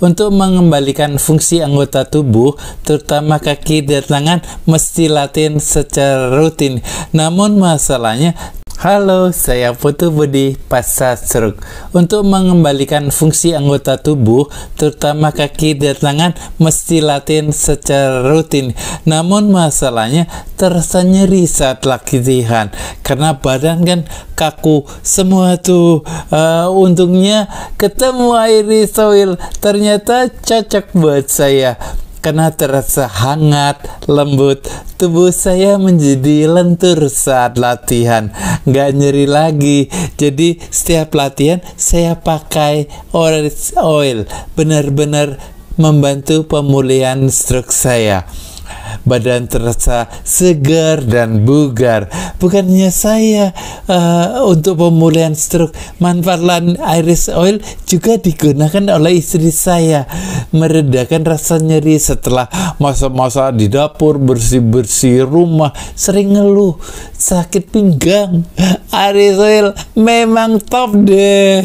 Untuk mengembalikan fungsi anggota tubuh, terutama kaki dan tangan, mesti latihan secara rutin. Namun masalahnya, Halo, saya Putu Budi Pasar Seruk. Untuk mengembalikan fungsi anggota tubuh, terutama kaki dan tangan, mesti latihan secara rutin. Namun masalahnya terasa nyeri saat latihan, karena badan kan kaku semua tuh. Uh, untungnya ketemu air Soil, ternyata cocok buat saya karena terasa hangat, lembut, tubuh saya menjadi lentur saat latihan nggak nyeri lagi jadi setiap latihan saya pakai orange oil benar-benar membantu pemulihan stroke saya badan terasa segar dan bugar. Bukannya saya uh, untuk pemulihan stroke, manfaat iris oil juga digunakan oleh istri saya meredakan rasa nyeri setelah masa-masa di dapur, bersih-bersih rumah, sering ngeluh sakit pinggang. Iris oil memang top deh.